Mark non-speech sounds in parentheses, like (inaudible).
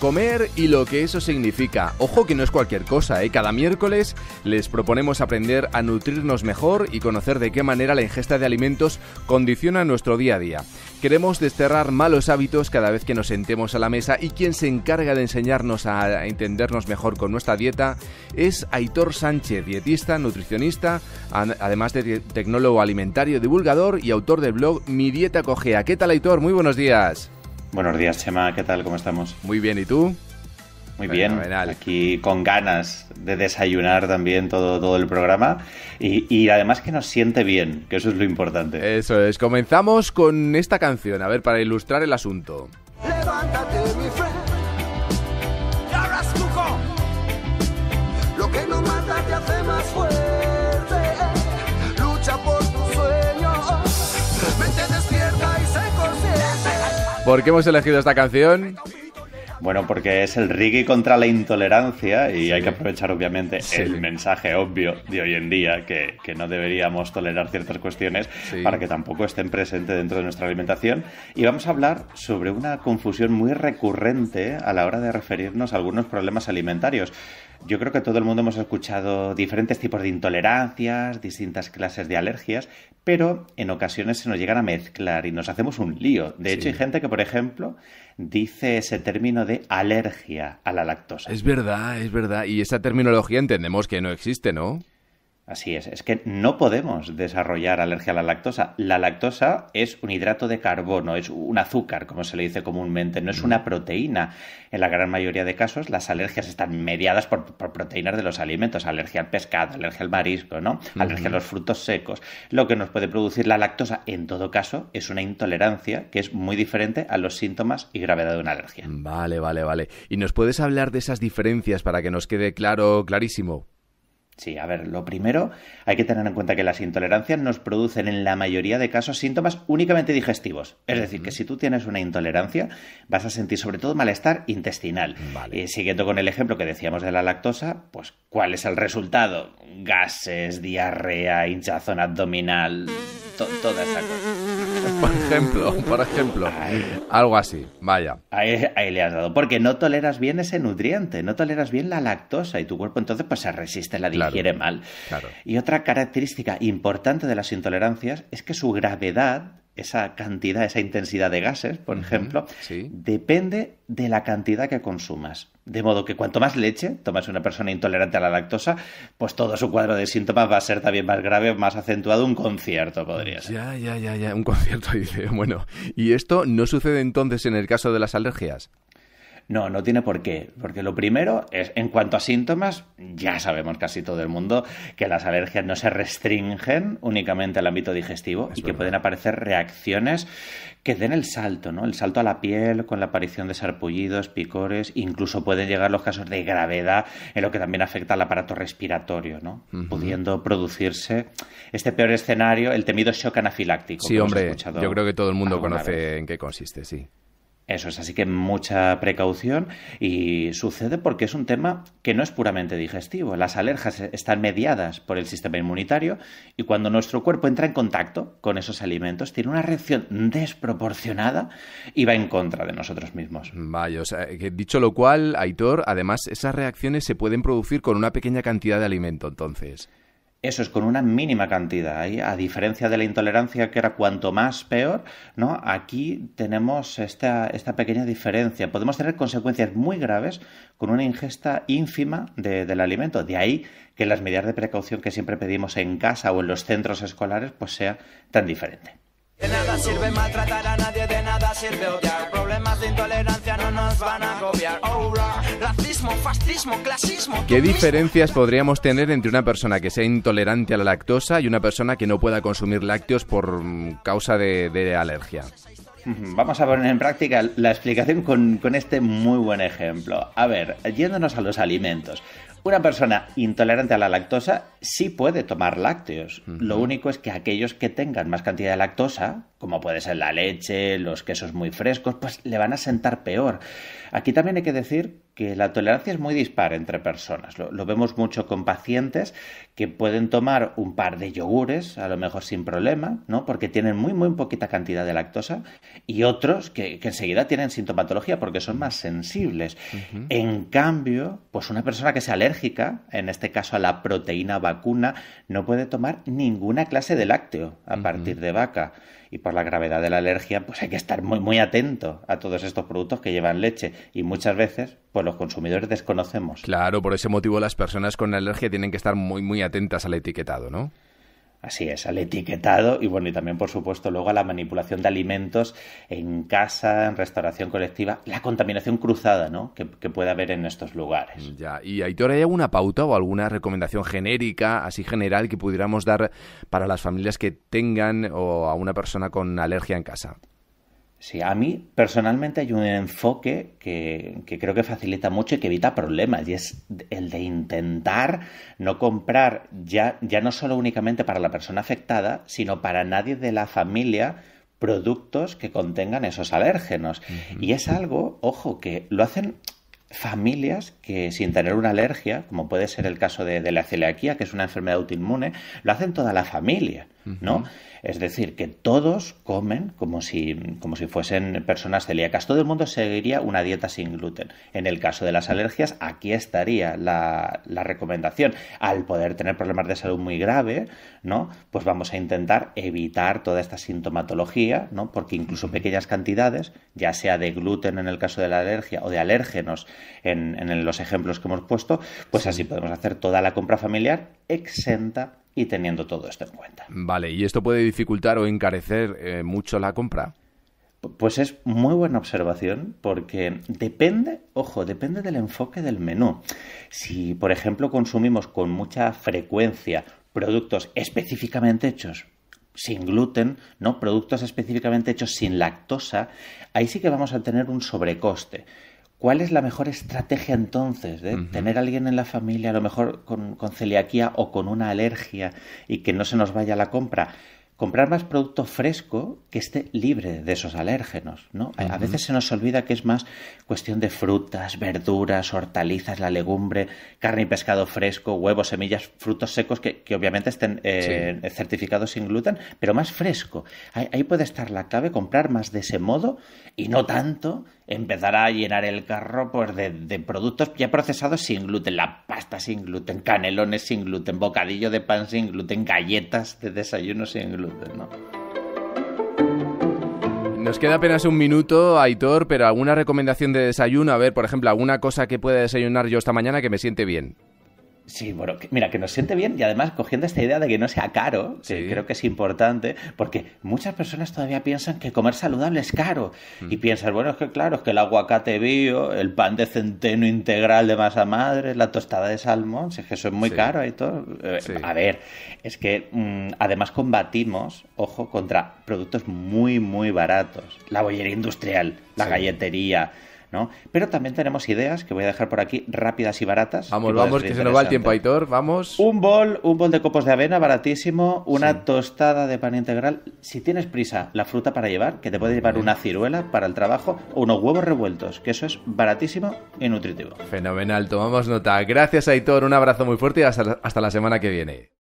comer y lo que eso significa. Ojo que no es cualquier cosa, ¿eh? Cada miércoles les proponemos aprender a nutrirnos mejor y conocer de qué manera la ingesta de alimentos condiciona nuestro día a día. Queremos desterrar malos hábitos cada vez que nos sentemos a la mesa y quien se encarga de enseñarnos a entendernos mejor con nuestra dieta es Aitor Sánchez, dietista, nutricionista, además de tecnólogo alimentario, divulgador y autor del blog Mi Dieta Cogea. ¿Qué tal Aitor? Muy buenos días. Buenos días, Chema. ¿Qué tal? ¿Cómo estamos? Muy bien, ¿y tú? Muy bien, aquí con ganas de desayunar también todo, todo el programa y, y, además que nos siente bien, que eso es lo importante. Eso es, comenzamos con esta canción, a ver, para ilustrar el asunto. Levántate. ¿Por qué hemos elegido esta canción? Bueno, porque es el reggae contra la intolerancia y hay que aprovechar obviamente el mensaje obvio de hoy en día, que, no deberíamos tolerar ciertas cuestiones para que tampoco estén presentes dentro de nuestra alimentación. Y vamos a hablar sobre una confusión muy recurrente a la hora de referirnos a algunos problemas alimentarios. Yo creo que todo el mundo hemos escuchado diferentes tipos de intolerancias, distintas clases de alergias, pero en ocasiones se nos llegan a mezclar y nos hacemos un lío. De hecho, hay gente que, por ejemplo, dice ese término de alergia a la lactosa. Es verdad, es verdad. Y esa terminología entendemos que no existe, ¿no? Así es, es que no podemos desarrollar alergia a la lactosa. La lactosa es un hidrato de carbono, es un azúcar, como se le dice comúnmente, no es mm. una proteína. En la gran mayoría de casos las alergias están mediadas por, proteínas de los alimentos, alergia al pescado, alergia al marisco, ¿no? Alergia a mm. los frutos secos. Lo que nos puede producir la lactosa, en todo caso, es una intolerancia que es muy diferente a los síntomas y gravedad de una alergia. Vale, vale, vale. ¿Y nos puedes hablar de esas diferencias para que nos quede claro, clarísimo? Sí, a ver, lo primero, hay que tener en cuenta que las intolerancias nos producen en la mayoría de casos síntomas únicamente digestivos. Es decir, que si tú tienes una intolerancia, vas a sentir sobre todo malestar intestinal. Y eh, siguiendo con el ejemplo que decíamos de la lactosa, pues ¿cuál es el resultado? Gases, diarrea, hinchazón abdominal, toda esa cosa. (laughs) por ejemplo. Algo así, vaya. Ahí, le has dado. Porque no toleras bien ese nutriente, no toleras bien la lactosa y tu cuerpo entonces pues se resiste, la digiere mal. Y otra característica importante de las intolerancias es que su gravedad esa cantidad, esa intensidad de gases, por ejemplo, depende de la cantidad que consumas. De modo que cuanto más leche tomas una persona intolerante a la lactosa, pues todo su cuadro de síntomas va a ser también más grave, más acentuado. Un concierto podría ser. Ya, ya, ya, ya. Un concierto, (laughs) dice. Bueno, ¿y esto no sucede entonces en el caso de las alergias? No, no tiene por qué, porque lo primero es, en cuanto a síntomas, ya sabemos casi todo el mundo que las alergias no se restringen únicamente al ámbito digestivo y que pueden aparecer reacciones que den el salto, ¿no? El salto a la piel con la aparición de sarpullidos, picores, incluso pueden llegar los casos de gravedad en lo que también afecta al aparato respiratorio, ¿no? Pudiendo producirse este peor escenario, el temido shock anafiláctico. Sí, hombre, yo creo que todo el mundo conoce en qué consiste, sí. Eso es, así que mucha precaución y sucede porque es un tema que no es puramente digestivo. Las alergias e-, están mediadas por el sistema inmunitario y cuando nuestro cuerpo entra en contacto con esos alimentos tiene una reacción desproporcionada y va en contra de nosotros mismos. Vaya, o sea, eh, dicho lo cual, Aitor, además esas reacciones se pueden producir con una pequeña cantidad de alimento entonces. Eso es con una mínima cantidad. A diferencia de la intolerancia, que era cuanto más peor, ¿no? Aquí tenemos esta, pequeña diferencia. Podemos tener consecuencias muy graves con una ingesta ínfima del alimento. De ahí que las medidas de precaución que siempre pedimos en casa o en los centros escolares, pues sea tan diferente nada sirve maltratar a nadie, de nada sirve Problemas de intolerancia no nos van a clasismo. ¿Qué diferencias podríamos tener entre una persona que sea intolerante a la lactosa y una persona que no pueda consumir lácteos por mm, causa de, alergia? Vamos a poner en práctica la explicación con, este muy buen ejemplo. A ver, yéndonos a los alimentos. Una persona intolerante a la lactosa sí puede tomar lácteos. Lo único es que aquellos que tengan más cantidad de lactosa, como puede ser la leche, los quesos muy frescos, pues le van a sentar peor. Aquí también hay que decir que la tolerancia es muy dispar entre personas. Lo, vemos mucho con pacientes que pueden tomar un par de yogures, a lo mejor sin problema, ¿no? Porque tienen muy, muy poquita cantidad de lactosa, y otros que, enseguida tienen sintomatología porque son más sensibles. En cambio, pues una persona que sea alérgica, en este caso a la proteína vacuna, no puede tomar ninguna clase de lácteo a partir de vaca. Y por la gravedad de la alergia, pues hay que estar muy, muy atento a todos estos productos que llevan leche. Y muchas veces, pues los consumidores desconocemos. Claro, por ese motivo las personas con alergia tienen que estar muy, muy atentas al etiquetado, ¿no? Así es, al etiquetado y bueno, y también por supuesto luego a la manipulación de alimentos en casa, en restauración colectiva, la contaminación cruzada, ¿no? Que, puede haber en estos lugares. Ya, y Aitor, ¿hay alguna pauta o alguna recomendación genérica, así general, que pudiéramos dar para las familias que tengan o a una persona con alergia en casa? Sí, a mí personalmente hay un enfoque que, creo que facilita mucho y que evita problemas, y es el de intentar no comprar ya, no solo únicamente para la persona afectada, sino para nadie de la familia productos que contengan esos alérgenos. Y es algo, ojo, que lo hacen familias que sin tener una alergia, como puede ser el caso de, de la celiaquía, que es una enfermedad autoinmune, lo hacen toda la familia. ¿no? Es decir, que todos comen como si, fuesen personas celíacas. Todo el mundo seguiría una dieta sin gluten. En el caso de las alergias, aquí estaría la, recomendación. Al poder tener problemas de salud muy grave, ¿no? Pues vamos a intentar evitar toda esta sintomatología, ¿no? Porque incluso pequeñas cantidades, ya sea de gluten en el caso de la alergia o de alérgenos en, en los ejemplos que hemos puesto, pues así podemos hacer toda la compra familiar exenta y teniendo todo esto en cuenta. Vale, ¿y esto puede dificultar o encarecer eh, mucho la compra? Pues es muy buena observación porque depende, ojo, depende del enfoque del menú. Si, por ejemplo, consumimos con mucha frecuencia productos específicamente hechos sin gluten, ¿no? productos específicamente hechos sin lactosa, ahí sí que vamos a tener un sobrecoste. ¿Cuál es la mejor estrategia entonces? de Tener a alguien en la familia, a lo mejor con, celiaquía o con una alergia y que no se nos vaya la compra. Comprar más producto fresco que esté libre de esos alérgenos, A veces se nos olvida que es más cuestión de frutas, verduras, hortalizas, la legumbre, carne y pescado fresco, huevos, semillas, frutos secos que, obviamente estén eh, certificados sin gluten, pero más fresco. ahí puede estar la clave, comprar más de ese modo y no tanto empezar a llenar el carro pues, de, productos ya procesados sin gluten, la pasta sin gluten, canelones sin gluten, bocadillo de pan sin gluten, galletas de desayuno sin gluten, ¿no? Nos queda apenas un minuto, Aitor, pero alguna recomendación de desayuno, a ver, por ejemplo, alguna cosa que pueda desayunar yo esta mañana que me siente bien. Sí, bueno, mira, que nos siente bien y además cogiendo esta idea de que no sea caro, creo que es importante, porque muchas personas todavía piensan que comer saludable es caro. Mm. Y piensan, bueno, es que claro, es que el aguacate bio, el pan de centeno integral de masa madre, la tostada de salmón, si es que eso es muy caro y todo. Eh, a ver, es que mm, además combatimos, ojo, contra productos muy, muy baratos. La bollería industrial, la galletería pero también tenemos ideas que voy a dejar por aquí rápidas y baratas. Vamos, vamos, que se nos va el tiempo, Aitor, vamos. Un bol, un bol de copos de avena baratísimo, una tostada de pan integral. Si tienes prisa, la fruta para llevar, que te puede llevar una ciruela para el trabajo o unos huevos revueltos, que eso es baratísimo y nutritivo. Fenomenal, tomamos nota. Gracias, Aitor, un abrazo muy fuerte y hasta la semana que viene.